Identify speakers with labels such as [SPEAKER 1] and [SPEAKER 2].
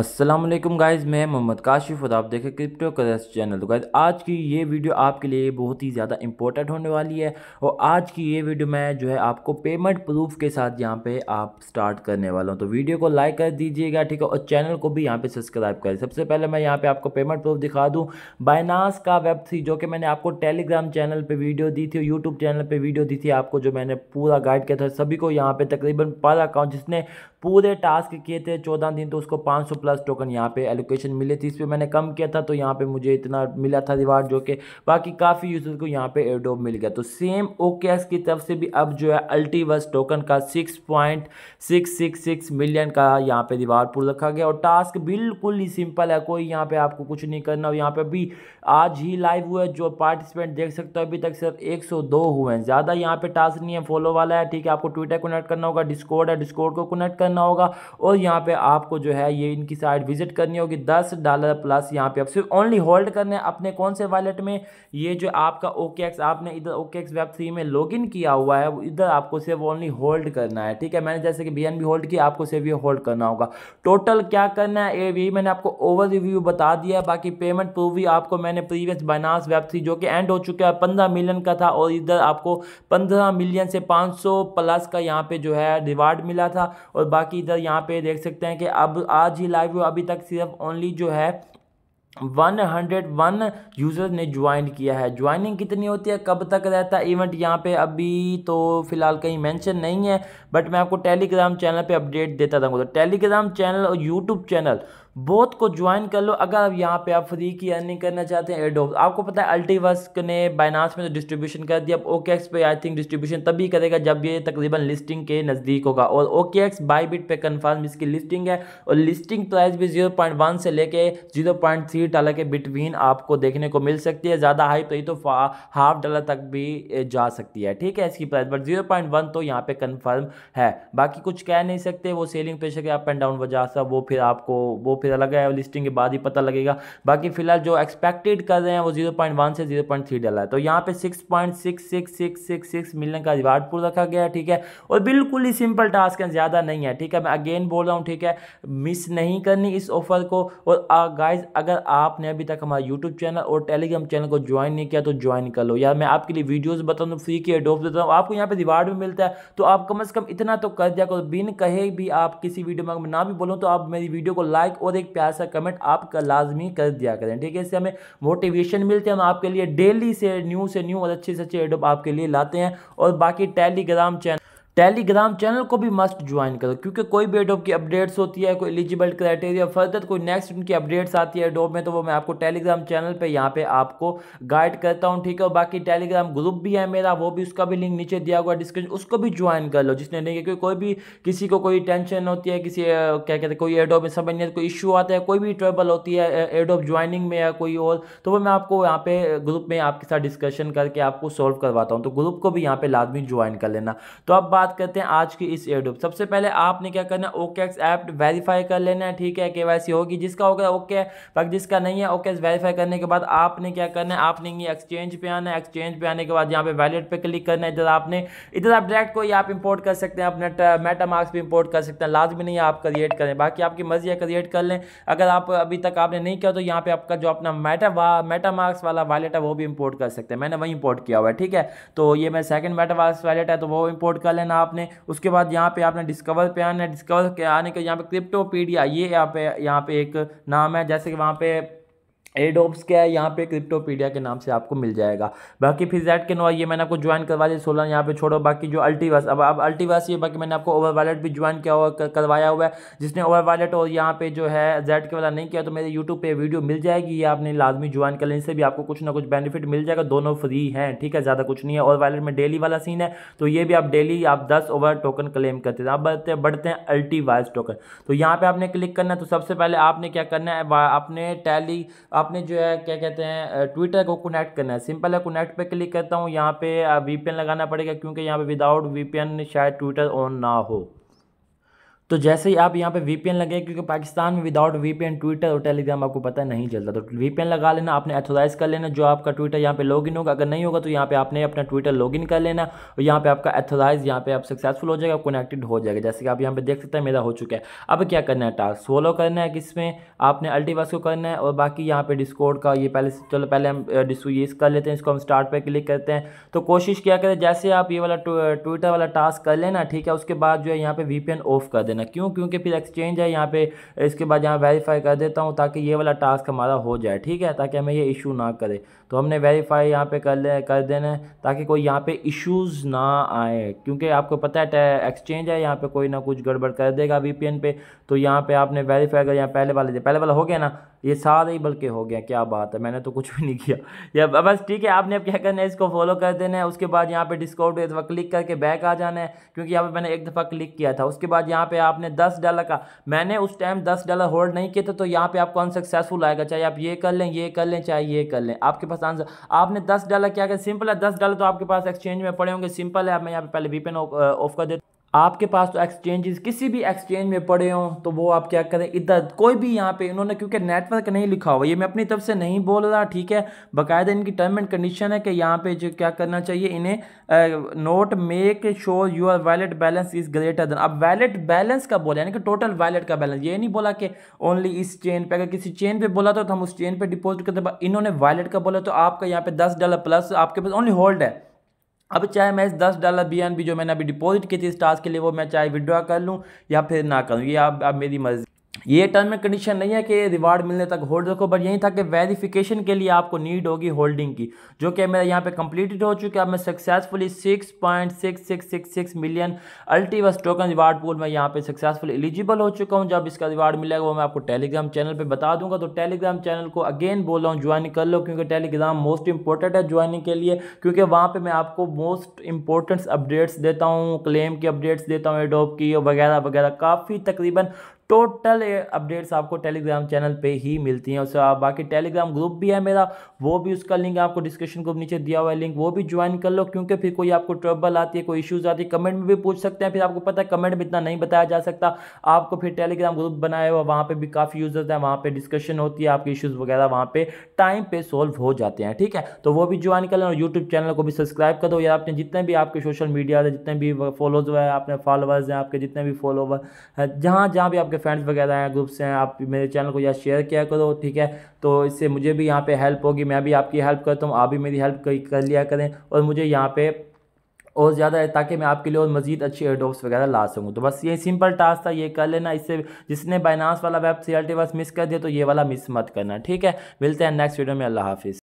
[SPEAKER 1] Aslam guys मैं मोहम्मद काशिफ और आप देखें क्रिप्टो करेंस चैनल तो गाइज आज की ये वीडियो आपके लिए बहुत ही ज़्यादा इंपॉर्टेंट होने वाली है और आज की ये वीडियो मैं जो है आपको पेमेंट प्रूफ के साथ यहाँ पे आप स्टार्ट करने वाला हूँ तो वीडियो को लाइक कर दीजिएगा ठीक है और चैनल को भी यहाँ पे सब्सक्राइब करें सबसे पहले मैं यहाँ पर आपको पेमेंट प्रूफ दिखा दूँ बाइनास का वेब थी जो कि मैंने आपको टेलीग्राम चैनल पर वीडियो दी थी यूट्यूब चैनल पर वीडियो दी थी आपको जो मैंने पूरा गाइड किया था सभी को यहाँ पर तकरीबन पर अकाउंट जिसने पूरे टास्क किए थे चौदह दिन तो उसको पाँच सौ प्लस टोकन यहाँ पे एलोकेशन मिले थे इस पर मैंने कम किया था तो यहाँ पर मुझे इतना मिला था रिवार्ड जो कि बाकी काफ़ी यूज़र को यहाँ पे एयरडोप मिल गया तो सेम ओकेएस की तरफ से भी अब जो है अल्टीवर्स टोकन का six point six six six million का यहाँ पे रिवार्ड पूल रखा गया और टास्क बिल्कुल ही सिंपल है कोई यहाँ पे आपको कुछ नहीं करना और यहाँ पे भी आज ही लाइव हुआ है जो पार्टिसिपेंट देख सकते हो अभी तक सिर्फ एक सौ दो हुए हैं ज़्यादा यहाँ पे टास्क नहीं है फॉलो वाला है ठीक है आपको ट्विटर कनेक्ट करना होगा डिस्कोड है डिस्कोड को कनेक्ट करना होगा और यहाँ पे आपको जो है ये इनकी साइट विजिट करनी होगी दस डॉलर प्लस यहाँ पे आप सिर्फ ओनली होल्ड करने अपने कौन से वॉलेट में ये जो आपका ओके आपने इधर ओके वेब थ्री में लॉग किया हुआ है इधर आपको सिर्फ ओनली होल्ड करना है ठीक है मैंने जैसे कि बी होल्ड किया आपको सिर्फ ये होल्ड करना होगा टोटल क्या करना है यही मैंने आपको ओवर रिव्यू बता दिया बाकी पेमेंट प्रूफ भी आपको मैंने प्रीवियस बाइनास वेब थ्री जो कि एंड हो चुका है पंद्रह मिलियन का था और इधर आपको पंद्रह मिलियन से पाँच सौ प्लस का यहाँ पे जो है रिवार्ड मिला था और बाकी इधर यहाँ पे देख सकते हैं कि अब आज ही लाइव अभी तक सिर्फ ओनली जो है 101 यूज़र ने ज्वाइन किया है ज्वाइनिंग कितनी होती है कब तक रहता है इवेंट यहाँ पे अभी तो फ़िलहाल कहीं मेंशन नहीं है बट मैं आपको टेलीग्राम चैनल पे अपडेट देता रहूँगा तो टेलीग्राम चैनल और यूट्यूब चैनल बोथ को ज्वाइन कर लो अगर आप यहाँ पे आप फ्री की अर्निंग करना चाहते हैं एडोब आपको पता है अल्टीवर्स ने बाइनास में तो डिस्ट्रीब्यूशन कर दिया अब ओके पे आई थिंक डिस्ट्रीब्यूशन तभी करेगा जब ये तकरीबन लिस्टिंग के नज़दीक होगा और ओके एक्स बाई बिट पर कन्फर्म इसकी लिस्टिंग है और लिस्टिंग प्राइस भी जीरो पॉइंट वन से लेके जीरो पॉइंट थ्री डॉलर के बिटवीन आपको देखने को मिल सकती है ज़्यादा हाई रही तो हाफ डॉलर तो तक भी जा सकती है ठीक है इसकी price but zero point one तो यहाँ पर कन्फर्म है बाकी कुछ कह नहीं सकते वो सेलिंग प्रेशर के अप एंड डाउन वजह से वो फिर आपको वो फिर अलग है लिस्टिंग के बाद ही पता लगेगा बाकी फिलहाल जो एक्सपेक्टेड कर रहे हैं वो जीरो पॉइंट वन से जीरो पॉइंट थ्री डला है तो यहाँ पे six point six six six six six million का रिवार्ड पूरा रखा गया ठीक है और बिल्कुल ही सिंपल टास्क है ज़्यादा नहीं है ठीक है मैं अगेन बोल रहा हूँ ठीक है मिस नहीं करनी इस ऑफर को और गाइज अगर आपने अभी तक हमारा यूट्यूब चैनल और टेलीग्राम चैनल को ज्वाइन नहीं किया तो ज्वाइन कर लो यार मैं आपके लिए वीडियोज़ बता दूँ फ्री की एडोप देता हूँ आपको यहाँ पर रिवार्ड भी मिलता है तो आप कम अज़ कम इतना तो कर दिया करो बिन कहे भी आप किसी वीडियो में ना भी बोलूँ तो आप मेरी वीडियो को लाइक और एक प्यार सा कमेंट आप लाजमी कर दिया करें ठीक है इससे हमें मोटिवेशन मिलते हैं हम आपके लिए डेली से न्यू से न्यू और अच्छे से अच्छे एडोप आपके लिए लाते हैं और बाकी टेलीग्राम चैनल टेलीग्राम चैनल को भी मस्ट ज्वाइन करो क्योंकि कोई भी एडोप की अपडेट्स होती है कोई एलिजिबल क्राइटेरिया फर्दर कोई नेक्स्ट उनकी अपडेट्स आती है एडोप में तो वो मैं आपको टेलीग्राम चैनल पे यहाँ पे आपको गाइड करता हूँ ठीक है और बाकी टेलीग्राम ग्रुप भी है मेरा वो भी उसका भी लिंक नीचे दिया हुआ डिस्क्रिप्शन उसको भी ज्वाइन कर लो जिसने नहीं क्योंकि कोई भी किसी को कोई टेंशन होती है किसी क्या कहते हैं कोई एडोब में नहीं कोई इशू आता है कोई भी ट्रबल होती है एडोब ज्वाइनिंग में या कोई और तो वो मैं आपको यहाँ पे ग्रुप में आपके साथ डिस्कशन करके आपको सॉल्व करवाता हूँ तो ग्रुप को भी यहाँ पे लाजमी ज्वाइन कर लेना तो अब बात बात करते हैं आज की इस यूट्यूब सबसे पहले आपने क्या करना है ओके एक्स ऐप वेरीफाई कर लेना है ठीक है के होगी जिसका होगा ओके बाकी जिसका नहीं है ओके वेरीफाई करने के बाद आपने क्या करना है आपने ये एक्सचेंज पे आना है एक्सचेंज पे आने के बाद यहाँ पे वैलेट पे क्लिक करना है इधर आपने इधर आप डायरेक्ट कोई आप इम्पोर्ट कर सकते हैं अपने मेटा मार्क्स भी इम्पोर्ट कर सकते हैं लाजमी नहीं आप क्रिएट करें बाकी आपकी मर्जी है क्रिएट कर लें अगर आप अभी तक आपने नहीं किया तो यहाँ पर आपका जो अपना मेटा मेटा मार्क्स वाला वैलेट है वो भी इम्पोर्ट कर सकते हैं मैंने वही इम्पोर्ट किया हुआ है ठीक है तो ये मैं सेकंड मेटा मार्क्स वैलेट है तो वो इम्पोर्ट कर लेना करना आपने उसके बाद यहाँ पे आपने डिस्कवर पे आना है डिस्कवर के आने के यहाँ पे क्रिप्टोपीडिया ये यहाँ पे यहाँ पे एक नाम है जैसे कि वहाँ पे एडोप्स क्या है यहाँ पे क्रिप्टोपीडिया के नाम से आपको मिल जाएगा बाकी फिर जैट के नो ये मैंने आपको ज्वाइन करवा दिया सोलह यहाँ पे छोड़ो बाकी जो अल्टीवर्स अब अब अल्टीवर्स ये बाकी मैंने आपको ओवर वॉलेट भी ज्वाइन किया हुआ करवाया हुआ है जिसने ओवर वॉलेट और यहाँ पे जो है जैट के वाला नहीं किया तो मेरे यूट्यूब पर वीडियो मिल जाएगी ये आपने लाजमी ज्वाइन कर लें इससे भी आपको कुछ ना कुछ बेनिफिट मिल जाएगा दोनों फ्री हैं ठीक है ज़्यादा कुछ नहीं है ओवर वॉलेट में डेली वाला सीन है तो ये भी आप डेली आप दस ओवर टोकन क्लेम करते थे आप बढ़ते बढ़ते हैं अल्टीवाइज टोकन तो यहाँ पर आपने क्लिक करना है तो सबसे पहले आपने क्या करना है आपने टैली आप आपने जो है क्या कहते हैं ट्विटर को कनेक्ट करना है सिंपल है कनेक्ट पे क्लिक करता हूँ यहाँ पे वीपीएन लगाना पड़ेगा क्योंकि यहाँ पे विदाउट वीपीएन शायद ट्विटर ऑन ना हो तो जैसे ही आप यहाँ पे वीपीएन लगे क्योंकि पाकिस्तान में विदाउट वीपीएन ट्विटर और टेलीग्राम आपको पता नहीं चलता तो वीपीएन लगा लेना आपने एथोराइज़ कर लेना जो आपका ट्विटर यहाँ पे लॉगिन होगा अगर नहीं होगा तो यहाँ पे आपने अपना ट्विटर लॉगिन कर लेना और यहाँ पे आपका एथोराइज़ यहाँ पे आप सक्सेसफुल हो जाएगा कनेक्टेड हो जाएगा जैसे कि आप यहाँ पे देख सकते हैं मेरा हो चुका है अब क्या करना है टास्क सोलो करना है किसमें आपने अल्टीवास को करना है और बाकी यहाँ पे डिस्कोड का ये पहले चलो पहले हम डिस्को ये कर लेते हैं इसको हम स्टार्ट पर क्लिक करते हैं तो कोशिश क्या करें जैसे आप ये वाला ट्विटर वाला टास्क कर लेना ठीक है उसके बाद जो है यहाँ पे वीपीएन ऑफ कर देना देना क्यों क्योंकि फिर एक्सचेंज है यहाँ पे इसके बाद यहाँ वेरीफाई कर देता हूँ ताकि ये वाला टास्क हमारा हो जाए ठीक है ताकि हमें ये इशू ना करे तो हमने वेरीफाई यहाँ पे कर ले कर देना है ताकि कोई यहाँ पे इश्यूज ना आए क्योंकि आपको पता है एक्सचेंज है यहाँ पे कोई ना कुछ गड़बड़ कर देगा वीपीएन पे तो यहाँ पे आपने वेरीफाई कर यहाँ पहले वाले पहले वाला हो गया ना ये सारा ही बल्कि हो गया क्या बात है मैंने तो कुछ भी नहीं किया या बस ठीक है आपने अब क्या करना है इसको फॉलो कर देना है उसके बाद यहाँ पे डिस्काउंट एक दफ़ा क्लिक करके बैक आ जाना है क्योंकि यहाँ पे मैंने एक दफ़ा क्लिक किया था उसके बाद यहाँ पे आपने दस डॉलर का मैंने उस टाइम दस डॉलर होल्ड नहीं किया था तो यहाँ पर आपको अनसक्सेसफुल आएगा चाहे आप ये कर लें ये कर लें चाहे ये कर लें आपके पास आंसर आपने दस डॉलर क्या कर सिंपल है दस डॉलर तो आपके पास एक्सचेंज में पड़े होंगे सिंपल है मैं यहाँ पे पहले वीपेन ऑफ कर देता आपके पास तो एक्सचेंजेस किसी भी एक्सचेंज में पड़े हों तो वो आप क्या करें इधर कोई भी यहाँ पे इन्होंने क्योंकि नेटवर्क नहीं लिखा हुआ ये मैं अपनी तरफ से नहीं बोल रहा ठीक है बकायदा इनकी टर्म एंड कंडीशन है कि यहाँ पे जो क्या करना चाहिए इन्हें note make sure your wallet balance is greater than अब वैलेट बैलेंस का बोला यानी कि टोटल वैलेट का बैलेंस ये नहीं बोला कि ओनली इस चेन पर अगर किसी चेन पर बोला तो, तो हम उस चेन पर डिपोजिट करते इन्होंने वैलेट का बोला तो आपका यहाँ पर दस डॉलर प्लस आपके पास ओनली होल्ड है अब चाहे मैं इस दस डॉलर बी जो मैंने अभी डिपॉजिट की थी इस टास्क के लिए वो मैं चाहे विड्रॉ कर लूँ या फिर ना करूँ ये आप आप मेरी मर्ज़ी ये टर्म एंड कंडीशन नहीं है कि रिवार्ड मिलने तक होल्ड रखो बट यही था कि वेरिफिकेशन के लिए आपको नीड होगी होल्डिंग की जो कि मेरा यहाँ पे कंप्लीटेड हो चुका है मैं successfully six point six six six six million Ultiverse token reward pool में यहाँ पे सक्सेसफुल एलिजिबल हो चुका हूँ जब इसका रिवार्ड मिलेगा वो मैं आपको टेलीग्राम चैनल पर बता दूंगा तो टेलीग्राम चैनल को अगेन बोल रहा हूँ ज्वाइन कर लो क्योंकि टेलीग्राम मोस्ट इंपॉर्टेंट है ज्वाइनिंग के लिए क्योंकि वहाँ पर मैं आपको मोस्ट इंपॉर्टेंट अपडेट्स देता हूँ क्लेम की अपडेट्स देता हूँ एडोप की वगैरह वगैरह काफ़ी तकरीबन टोटल अपडेट्स आपको टेलीग्राम चैनल पे ही मिलती हैं उससे आप बाकी टेलीग्राम ग्रुप भी है मेरा वो भी उसका लिंक आपको डिस्क्रिप्शन ग्रुप नीचे दिया हुआ है लिंक वो भी ज्वाइन कर लो क्योंकि फिर कोई आपको ट्रबल आती है कोई इश्यूज़ आती है कमेंट में भी पूछ सकते हैं फिर आपको पता है कमेंट में इतना नहीं बताया जा सकता आपको फिर टेलीग्राम ग्रुप बनाया हुआ वहाँ पर भी काफ़ी यूज़र्स हैं वहाँ पर डिस्कशन होती है आपके इशूज़ वगैरह वहाँ पर टाइम पर सोल्व हो जाते हैं ठीक है तो वो भी ज्वाइन कर लें और यूट्यूब चैनल को भी सब्सक्राइब कर दो या आपने जितने भी आपके सोशल मीडिया जितने भी फॉलोज हैं आपने फॉलोअर्स हैं आपके जितने भी फॉलोवर हैं जहाँ जहाँ भी आपके आपके फ्रेंड्स वगैरह हैं ग्रुप्स हैं आप मेरे चैनल को या शेयर किया करो ठीक है तो इससे मुझे भी यहाँ पे हेल्प होगी मैं भी आपकी हेल्प करता हूँ आप भी मेरी हेल्प कर लिया करें और मुझे यहाँ पे और ज़्यादा है ताकि मैं आपके लिए और मज़ीद अच्छे एडोप्स वगैरह ला सकूँ तो बस ये सिंपल टास्क था ये कर लेना इससे जिसने बाइनास वाला वेब सी मिस कर दिया तो ये वाला मिस मत करना ठीक है मिलते हैं नेक्स्ट वीडियो में अल्लाह हाफिज़